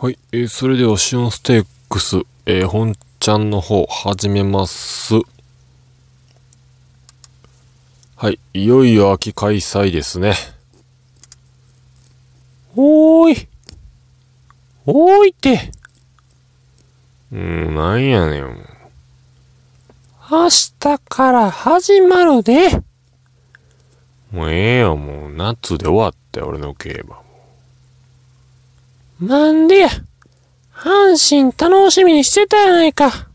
はい、えー、それではシオンステークス、えー、本ちゃんの方始めます。はい、いよいよ秋開催ですね。おーいおーいってうん、なんやねん。明日から始まるで。もうええよ、もう夏で終わって、俺の競馬。なんでや。阪神楽しみにしてたやないか。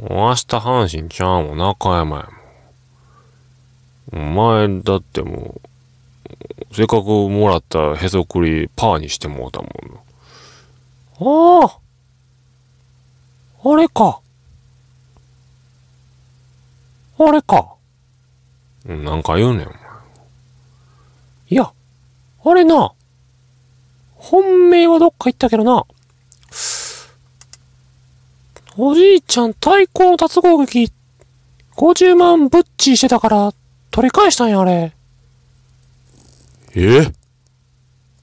明日阪神ちゃうもん、中山やもん。お前、だってもう、せっかくもらったへそくりパーにしてもうたもんあああれか。あれか。なんか言うねん、お前。いや、あれな。本命はどっか行ったけどな。おじいちゃん、太鼓の達合劇、50万ブッチしてたから、取り返したんや、あれ。え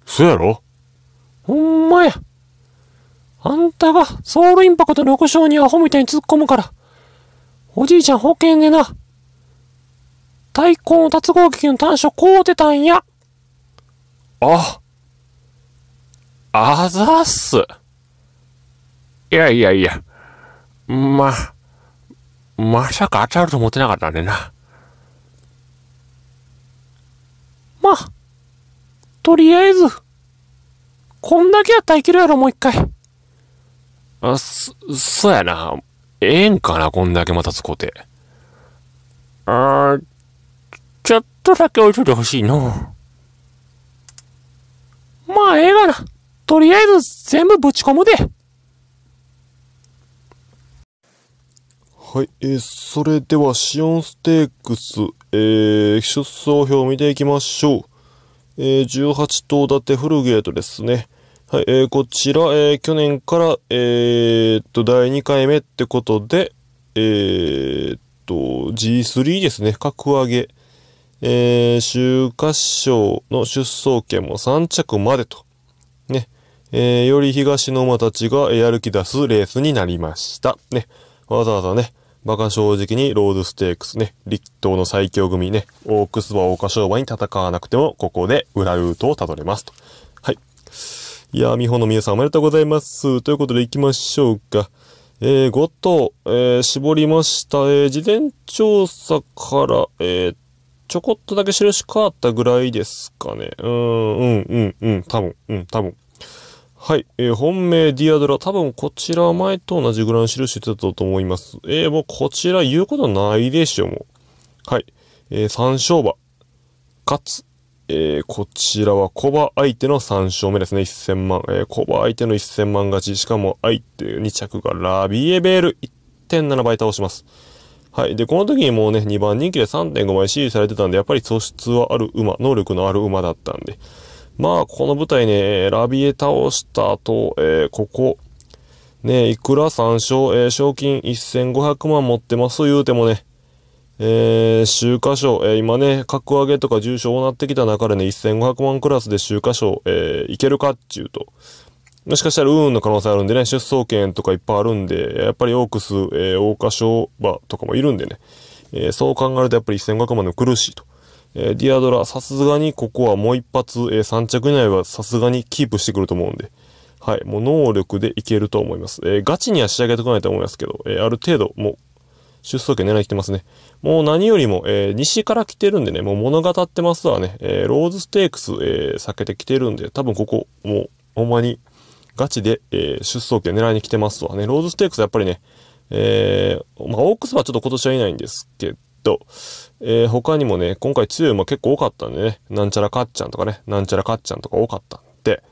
そやろほんまや。あんたがソウルインパクト6章にアホみたいに突っ込むから、おじいちゃん保険でな、太鼓の達合劇の短所買うてたんや。あ。あざっす。いやいやいや。ま、まさか当たると思ってなかったんでな。まあ、とりあえず、こんだけやったらいけるやろ、もう一回。あ、そ、そやな。ええんかな、こんだけまた使うて。あー、ちょっとだけ置いといてほしいの。まあ、ええがな。とりあえず全部ぶち込むで。はい、えー、それではシオンステークス、えー、出走表を見ていきましょう。えー、18頭立てフルゲートですね。はい、えー、こちら、えー、去年から、えー、っと、第2回目ってことで、えー、っと、G3 ですね、格上げ。えー、週刊賞の出走権も3着までと。えー、より東の馬たちがやる気出すレースになりました。ね。わざわざね、馬鹿正直にロードステークスね、立東の最強組ね、オークスはオーカ商売に戦わなくても、ここで裏ルートをたどれますと。はい。いやー、美穂の皆さんおめでとうございます。ということで行きましょうか。えー、5頭、えー、絞りました。えー、事前調査から、えー、ちょこっとだけ印変わったぐらいですかね。うん、うん、うん、うん、多分、うん、多分。はい。えー、本命ディアドラ。多分こちら前と同じグランシ印してたと思います。えー、もうこちら言うことないでしょ、もう。はい。えー、三勝馬。かつ。えー、こちらはコバ相手の3勝目ですね。1000万。えー、コバ相手の1000万勝ち。しかも相手2着がラビエベール。1.7倍倒します。はい。で、この時にもうね、2番人気で3.5倍支持されてたんで、やっぱり素質はある馬、能力のある馬だったんで。まあ、この舞台ね、ラビエ倒した後、えー、ここ、ね、いくら3勝、えー、賞金1500万持ってますと言うてもね、えー、週刊賞、えー、今ね、格上げとか重賞をなってきた中でね、1500万クラスで週刊賞、えー、いけるかっていうと、もしかしたら運の可能性あるんでね、出走権とかいっぱいあるんで、やっぱりオークス、えー、桜花賞馬とかもいるんでね、えー、そう考えるとやっぱり1500万の苦しいと。えー、ディアドラ、さすがにここはもう一発、えー、3着以内はさすがにキープしてくると思うんで、はい、もう能力でいけると思います。えー、ガチには仕上げてこないと思いますけど、えある程度、もう、出走権狙い来てますね。もう何よりも、え西から来てるんでね、もう物語ってますわね。えローズステークス、え避けてきてるんで、多分ここ、もう、ほんまに、ガチで、え出走権狙いに来てますわね。ローズステークスやっぱりね、えまあ、オークスはちょっと今年はいないんですけど、と、えー、他にもね、今回強い馬結構多かったんでね、なんちゃらかっちゃんとかね、なんちゃらかっちゃんとか多かったんで、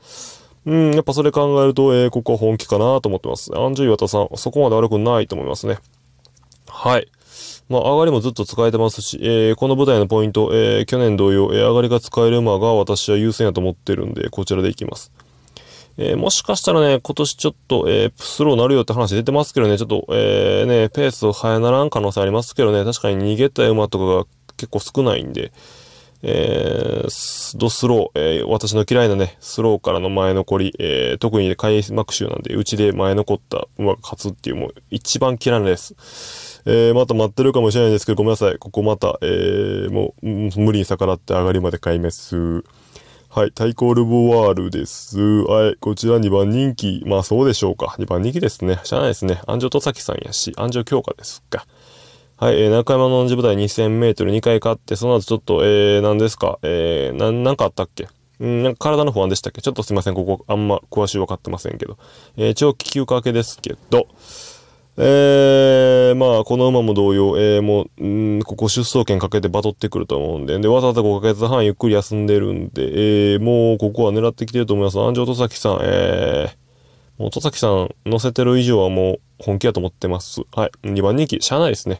うん、やっぱそれ考えると、えー、ここは本気かなと思ってます。アンジュ岩田さん、そこまで悪くないと思いますね。はい。まあ、上がりもずっと使えてますし、えー、この舞台のポイント、えー、去年同様、えー、上がりが使える馬が私は優先やと思ってるんで、こちらでいきます。えー、もしかしたらね、今年ちょっと、えー、スローなるよって話出てますけどね、ちょっと、えー、ね、ペースを早ならん可能性ありますけどね、確かに逃げた馬とかが結構少ないんで、えー、ドスロー、えー、私の嫌いなね、スローからの前残り、えー、特に、開幕週なんで、うちで前残った馬が勝つっていう、もう一番嫌いなすえー、また待ってるかもしれないですけど、ごめんなさい。ここまた、えー、もう、無理に逆らって上がりまで壊滅。はい、タイコール・ボワールです。はい、こちら2番人気。まあそうでしょうか。2番人気ですね。しゃあないですね。安城戸崎さんやし、安城京化ですか。はい、えー、中山の音舞台2000メートル2回勝って、その後ちょっと、えー、何ですか、えー、な、なんかあったっけんなんか体の不安でしたっけちょっとすいません、ここあんま詳しい分かってませんけど。えー、長期休暇明けですけど、えー、まあ、この馬も同様、えー、もう、んここ出走権かけてバトってくると思うんで、で、わざわざ5ヶ月半ゆっくり休んでるんで、えー、もうここは狙ってきてると思います。安城戸崎さん、えー、もう戸崎さん乗せてる以上はもう本気やと思ってます。はい。2番人気、しゃあないですね。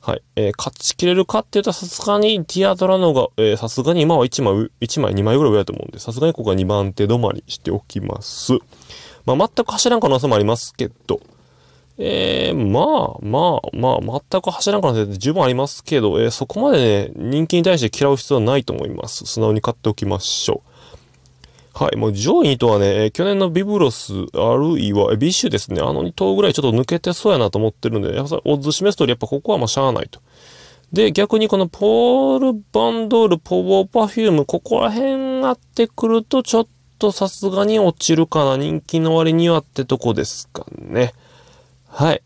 はい。えー、勝ちきれるかって言うとさすがにティアドラのが、えさすがに今は1枚、1枚、2枚ぐらい上だと思うんで、さすがにここは2番手止まりしておきます。まあ、全く走らん可能性もありますけど、えー、まあ、まあ、まあ、全く走らんからって十分ありますけど、えー、そこまでね、人気に対して嫌う必要はないと思います。素直に買っておきましょう。はい、もう上位2頭はね、去年のビブロス、あるいはビッシュですね、あの2頭ぐらいちょっと抜けてそうやなと思ってるんで、やっぱオッズ示す通り、やっぱここはまあしゃあないと。で、逆にこのポール・バンドール、ポボー・パフューム、ここら辺あってくると、ちょっとさすがに落ちるかな、人気の割にはってとこですかね。はい。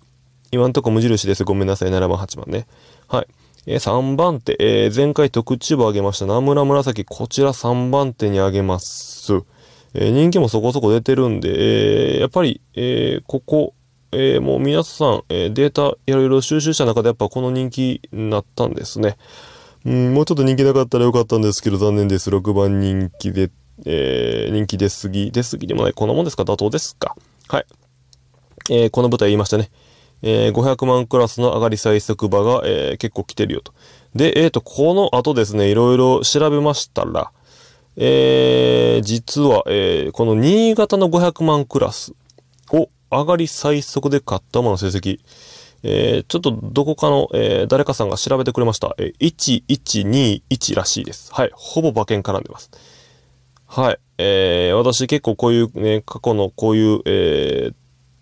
今んとこ無印です。ごめんなさい。7番、8番ね。はい。えー、3番手、えー、前回特注部あげました。名村紫、こちら3番手にあげます。えー、人気もそこそこ出てるんで、えー、やっぱり、えー、ここ、えー、もう皆さん、えー、データいろいろ収集した中でやっぱこの人気になったんですね。うん、もうちょっと人気なかったらよかったんですけど、残念です。6番人気で、えー、人気出すぎ、出すぎでもない。こんなもんですか妥当ですかはい。えー、この舞台言いましたね。えー、500万クラスの上がり最速場が、えー、結構来てるよと。で、えっ、ー、と、この後ですね、いろいろ調べましたら、えー、実は、えー、この新潟の500万クラスを上がり最速で買った馬の成績、えー、ちょっとどこかの、えー、誰かさんが調べてくれました。えー、1121らしいです。はい。ほぼ馬券絡んでます。はい。えー、私結構こういうね、過去のこういう、えー、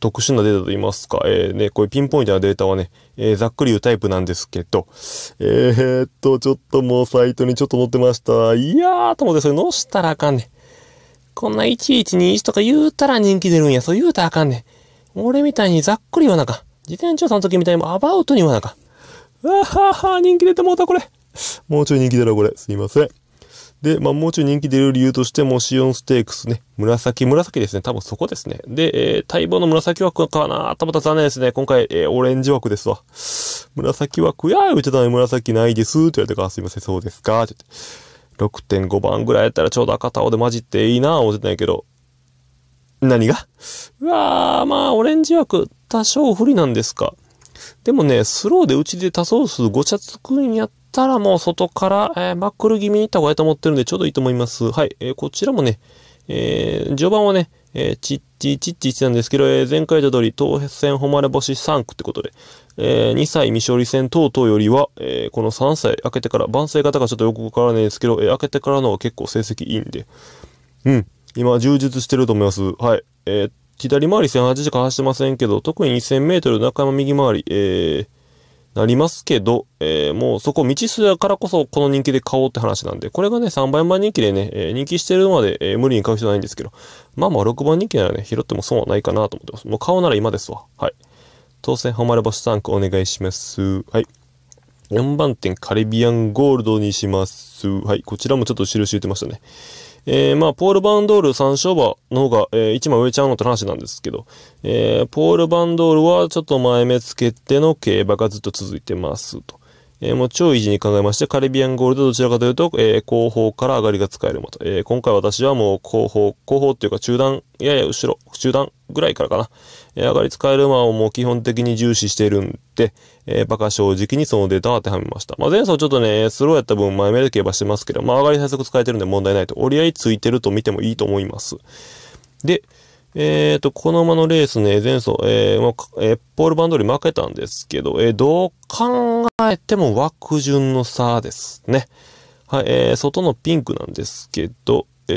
特殊なデータと言いますか、えー、ね、こういうピンポイントなデータはね、えー、ざっくり言うタイプなんですけど、えー、っと、ちょっともうサイトにちょっと載ってました。いやーと思って、それ載したらあかんねん。こんな1121とか言うたら人気出るんや。そう言うたらあかんねん。俺みたいにざっくり言わなか。自転調査の時みたいにアバウトに言わなか。あはは、人気出てもうたこれ。もうちょい人気出ろこれ。すいません。で、まあ、もうちょい人気出る理由としても、シオンステークスね、紫、紫ですね。多分そこですね。で、えー、待望の紫枠かなたまた残念ですね。今回、えー、オレンジ枠ですわ。紫枠、やー、言ってたのに紫ないですって言われてから、すいません、そうですかって言って。6.5番ぐらいやったらちょうど赤青で混じっていいなぁ思ってたんやけど、何がうわー、まあ、オレンジ枠、多少不利なんですか。でもね、スローでうちで多層数ごちゃつくんやったたらもう外から、えー、マックル気味にいった方がいいと思ってるんでちょうどいいと思います。はい。えー、こちらもね、えー、序盤はね、えー、っちちっちチ1なんですけど、えー、前回と通り、東戦誉れ星3区ってことで、えー、2歳未勝利戦等々よりは、えー、この3歳開けてから、晩成型がちょっとよくわからないですけど、えー、けてからのは結構成績いいんで、うん、今充実してると思います。はい。えー、左回り1080しか走ってませんけど、特に2000メートル中山右回り、えー、なりますけど、えー、もうそこ未知数やからこそこの人気で買おうって話なんで、これがね、3倍万人気でね、えー、人気してるまで、えー、無理に買う必要ないんですけど、まあまあ6番人気ならね、拾っても損はないかなと思ってます。もう買うなら今ですわ。はい。当選ハマれ星ンクお願いします。はい。4番店カリビアンゴールドにします。はい。こちらもちょっと印言ってましたね。えー、まあ、ポール・バンドール3勝馬の方が、えー、一枚上ちゃうのって話なんですけど、えー、ポール・バンドールはちょっと前目つけての競馬がずっと続いてますと。えー、う超維持に考えまして、カリビアンゴールドどちらかというと、えー、後方から上がりが使えるもと。えー、今回私はもう後方、後方っていうか中段、やや後ろ、中段ぐらいからかな。え上がり使える馬をもう基本的に重視しているんで、えー、バカ正直にそのデータを当てはめました。まあ、前走ちょっとね、スローやった分前目で競馬してますけど、まあ、上がり最速使えてるんで問題ないと。折り合いついてると見てもいいと思います。で、えっ、ー、と、この馬のレースね、前走、えー、まあ、えー、ポールバンドリ負けたんですけど、えー、どう考えても枠順の差ですね。はい、えー、外のピンクなんですけど、え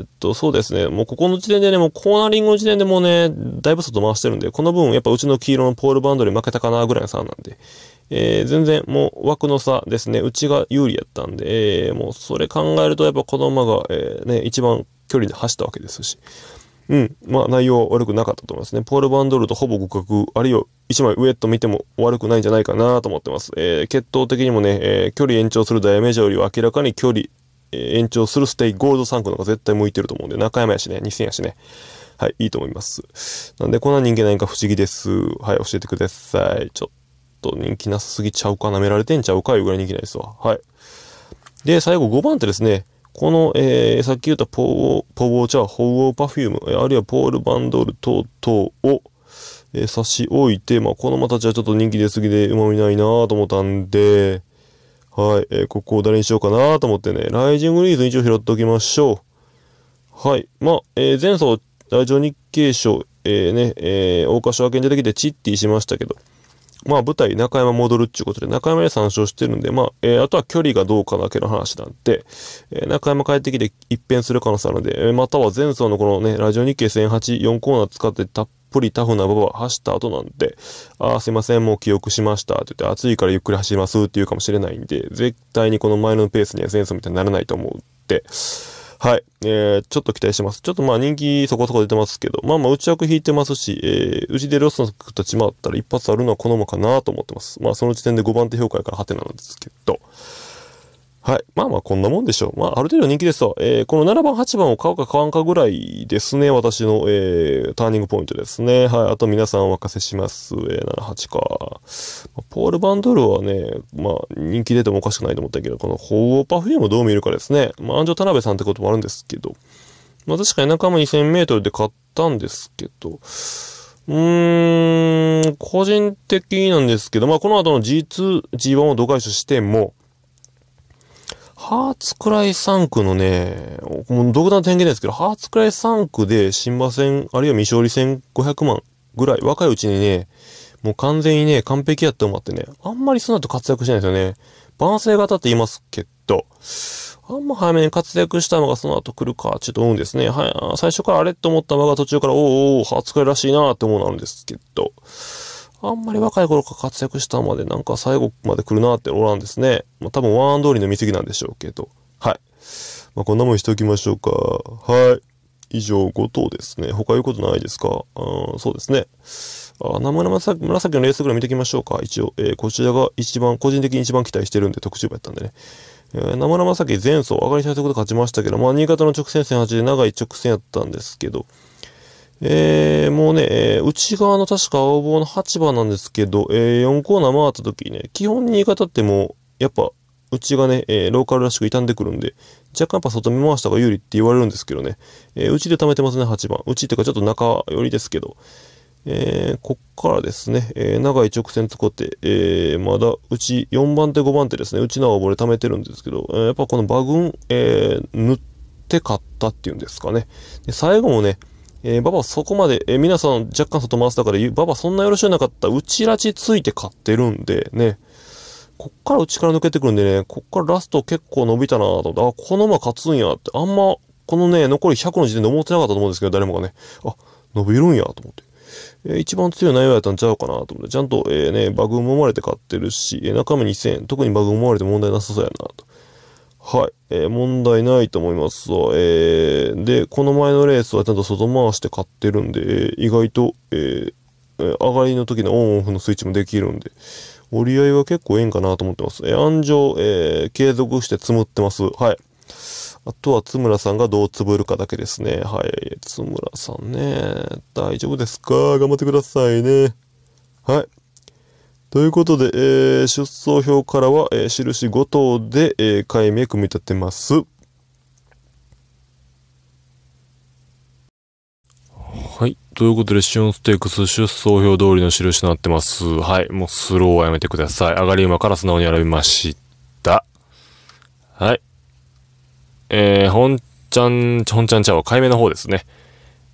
ー、と、そうですね。もうここの時点でね、もうコーナリングの時点でもうね、だいぶ外回してるんで、この分やっぱうちの黄色のポールバンドに負けたかなぐらいの差なんで、えー、全然もう枠の差ですね。うちが有利やったんで、えー、もうそれ考えるとやっぱこの馬が、えー、ね、一番距離で走ったわけですし。うん。まあ、内容は悪くなかったと思いますね。ポール・バンドルとほぼ互角、あるいは一枚上と見ても悪くないんじゃないかなと思ってます。えー、決闘的にもね、えー、距離延長するダイヤメジャーよりは明らかに距離、えー、延長するステイゴールド3区の方が絶対向いてると思うんで、中山やしね、2000やしね。はい、いいと思います。なんで、こんな人間なんか不思議です。はい、教えてください。ちょっと人気なさすぎちゃうかなめられてんちゃうかいうぐらい人気ないですわ。はい。で、最後5番手ですね。この、えー、さっき言ったポー、ポボーチャー、ホウオーパフューム、あるいはポールバンドル等々を、えー、差し置いて、まあ、このまたちはちょっと人気出すぎでうまみないなと思ったんで、はい、えー、ここを誰にしようかなと思ってね、ライジングリーズ一応拾っておきましょう。はい、まあ、えー、前走、ラジオ日経賞、えー、ね、えー、桜花賞券出てきてチッティしましたけど、まあ舞台中山戻るっちゅうことで、中山で参照してるんで、まあ、えー、あとは距離がどうかだけの話なんで、えー、中山帰ってきて一変する可能性あるので、えー、または前走のこのね、ラジオ日経1008、4コーナー使ってたっぷりタフな馬場走った後なんで、ああ、すいません、もう記憶しました、って言って、暑いからゆっくり走りますって言うかもしれないんで、絶対にこの前のペースには前走みたいにならないと思うって、はい。えー、ちょっと期待してます。ちょっとまあ人気そこそこ出てますけど、まあまあ内役引いてますし、えー、うちでロスの立ちあったら一発あるのは好むかなと思ってます。まあその時点で5番手評価やからハテなんですけど。はい。まあまあこんなもんでしょう。まあある程度人気ですと、えー、この7番、8番を買うか買わんかぐらいですね。私の、えー、ターニングポイントですね。はい。あと皆さんお任せします。えー、7、8か。ポール・バンドルはね、まあ人気出てもおかしくないと思ったけど、このオーパフィーもどう見るかですね。まあ安城田辺さんってこともあるんですけど。まあ確かに仲間2000メートルで買ったんですけど、うーん、個人的なんですけど、まあこの後の G2、G1 を度外視しても、ハーツクライ3区のね、もう独断点言ですけど、ハーツクライ3区で新馬戦、あるいは未勝利戦500万ぐらい、若いうちにね、もう完全にね、完璧やって思ってね、あんまりその後活躍しないんですよね。万世型って言いますけど、あんま早めに活躍したのがその後来るか、ちょっと思うんですね。はい、最初からあれと思った馬が途中から、おーおー、ハーツクライらしいなーって思うのあるんですけど、あんまり若い頃から活躍したまでなんか最後まで来るなっておらんですね。まあ、多分ワンアン通りの見過ぎなんでしょうけど。はい。まあ、こんなもんしておきましょうか。はい。以上5藤ですね。他言うことないですかうん、そうですね。あ生紫紫のレースぐらい見ておきましょうか。一応、えー、こちらが一番、個人的に一番期待してるんで特集部やったんでね。えー、生紫前走上がり最速で勝ちましたけど、まあ新潟の直線戦8で長い直線やったんですけど、えー、もうね、えー、内側の確か青棒の8番なんですけど、えー、4コーナー回った時にね、基本に言い方ってもう、やっぱ、うちがね、えー、ローカルらしく傷んでくるんで、若干やっぱ外見回した方が有利って言われるんですけどね、えー、うちで溜めてますね、8番。うちっていうかちょっと中寄りですけど、えー、こっからですね、えー、長い直線使って、えー、まだうち4番手5番手ですね、うちの青れ溜めてるんですけど、えー、やっぱこの馬群、えー、塗って買ったっていうんですかね。で最後もね、えー、ババはそこまで、えー、皆さん若干外回すだから、ババそんなよろしくなかった。うちらちついて買ってるんで、ね。こっから内から抜けてくるんでね、こっからラスト結構伸びたなと思って、あ、この馬勝つんやって、あんま、このね、残り100の時点で思ってなかったと思うんですけど、誰もがね、あ、伸びるんやと思って。えー、一番強い内容やったんちゃうかなと思って、ちゃんと、えー、ね、バグも生まれて買ってるし、えー、中身2000円、特にバグ揉まれて問題なさそうやなと。はい。えー、問題ないと思いますわ。えー、で、この前のレースはちゃんと外回して買ってるんで、えー、意外と、えー、上がりの時のオンオフのスイッチもできるんで、折り合いは結構ええんかなと思ってます。えー、安城、えー、継続して積もってます。はい。あとは津村さんがどうつぶるかだけですね。はい。津村さんね。大丈夫ですか頑張ってくださいね。はい。ということで、えー、出走表からは、えー、印5頭で、えー、解明組み立てます。はい。ということで、シオンステークス出走表通りの印となってます。はい。もうスローはやめてください。上がり馬から素直に選びました。はい。えー、本ちゃん、本ちゃんちゃんは解明の方ですね。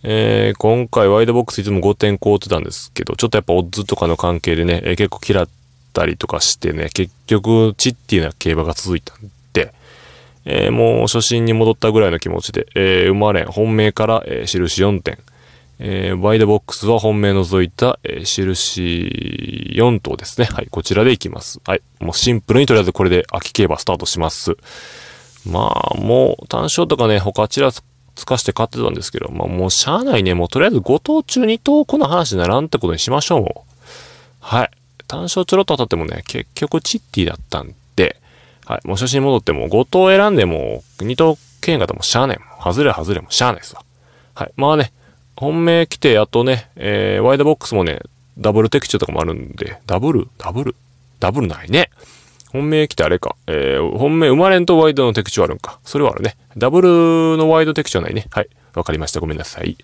えー、今回ワイドボックスいつも5点凍ってたんですけど、ちょっとやっぱオッズとかの関係でね、えー、結構嫌ったりとかしてね、結局、チッティな競馬が続いたんで、えー、もう初心に戻ったぐらいの気持ちで、えー、れん本命から、えー、印4点、えー、ワイドボックスは本命除いた、えー、印4頭ですね。はい、こちらでいきます。はい、もうシンプルにとりあえずこれで秋競馬スタートします。まあ、もう単勝とかね、他ちらつかして買ってたんですけど、まあもうしゃあないね。もうとりあえず5等中2等この話ならんってことにしましょうもはい。単勝ちょろっと当たってもね、結局チッティだったんで、はい。もう初心戻っても5等選んでも2等剣型もしゃあないもん。外れ外れもしゃあないですわ。はい。まあね、本命来て、あとね、えー、ワイドボックスもね、ダブルテクとかもあるんで、ダブルダブルダブルないね。本命来てあれか。えー、本命生まれんとワイドのテクチュアあるんか。それはあるね。ダブルのワイドテクチュアないね。はい。わかりました。ごめんなさい。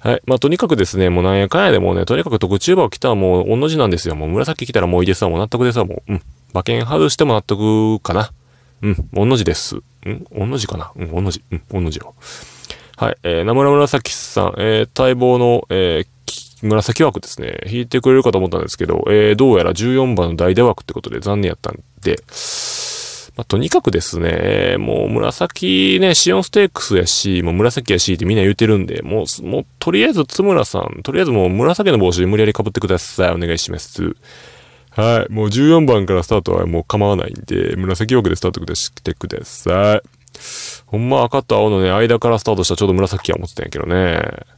はい。まあ、とにかくですね、もうなんやかんやでもね、とにかく特チューバー来たらもう同じなんですよ。もう紫来たらもういいですわ。もう納得ですわ。もう、うん。馬券外しても納得かな。うん。同じです。うん。同じかな。うん。同じ。うん。同じよ。はい。えー、名村紫さん、えー、待望の、えー、紫枠ですね、引いてくれるかと思ったんですけど、えー、どうやら14番の代打枠ってことで残念やったんで、まあ、とにかくですね、もう紫ね、シオンステークスやし、もう紫やしってみんな言うてるんで、もう、もうとりあえず津村さん、とりあえずもう紫の帽子で無理やり被ってください。お願いします。はい。もう14番からスタートはもう構わないんで、紫枠でスタートしてください。ほんま赤と青のね、間からスタートしたらちょうど紫は思ってたんやけどね。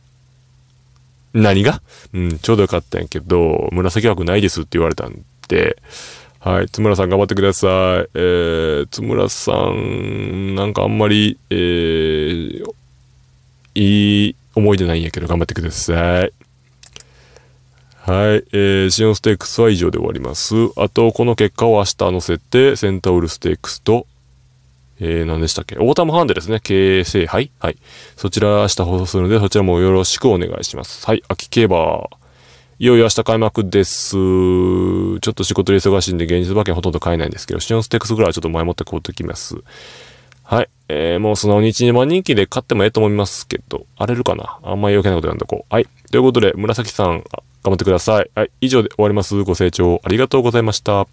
何がうん、ちょうどよかったんやけど、紫枠ないですって言われたんで、はい、津村さん頑張ってください。えー、津村さん、なんかあんまり、えー、いい思い出ないんやけど頑張ってください。はい。えー、シオンステークスは以上で終わります。あと、この結果を明日載せて、センタウルステークスとえー、何でしたっけオータムハンデですね。経営制杯はい。そちら明日放送するので、そちらもよろしくお願いします。はい。秋競馬。いよいよ明日開幕です。ちょっと仕事で忙しいんで、現実馬券ほとんど買えないんですけど、シオンステックスぐらいはちょっと前もって買うときます。はい。えー、もうその日に1、人気で買ってもええと思いますけど、荒れるかなあんまり余計なことやんとこう。はい。ということで、紫さん、頑張ってください。はい。以上で終わります。ご清聴ありがとうございました。